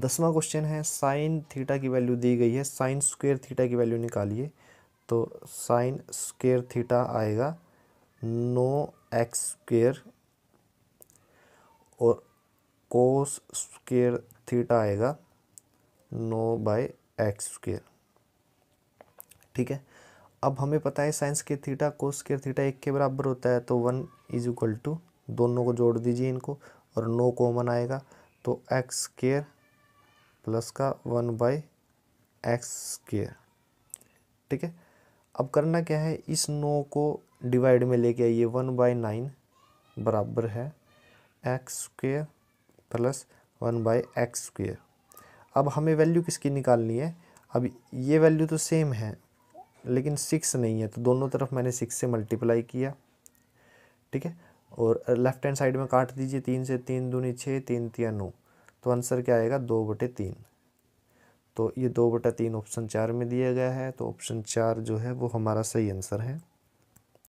दसवां क्वेश्चन है sine theta की वैल्यू दी गई है साइन स्क्वेयर थीटा की वैल्यू निकालिए तो साइन स्क्वेयर थीटा आएगा नो एक्स स्क्वेयर और कोस स्क्वेयर थीटा आएगा नो बाय एक्स स्क्वेयर ठीक है अब हमें पता है साइंस के थीटा कोस स्क्वेयर थीटा एक के बराबर होता है तो वन इज इक्वल टू दोनों को जोड़ दीजिए इनको और नो कॉमन आएगा तो एक्स स्क्वेयर प्लस का वन बाई एक्स स्क्र ठीक है अब करना क्या है इस नौ को डिवाइड में लेके आइए वन बाई नाइन बराबर है x square plus one by x square अब हमें वैल्यू किसकी निकालनी है अब ये वैल्यू तो सेम है लेकिन सिक्स नहीं है तो दोनों तरफ मैंने सिक्स से मल्टीप्लाई किया ठीक है और लेफ्ट हैंड साइड में काट दीजिए तीन से तीन दूनी छः तीन तीन नौ तो आंसर क्या आएगा दो बटे तीन तो ये दो बटा तीन ऑप्शन चार में दिया गया है तो ऑप्शन चार जो है वो हमारा सही आंसर है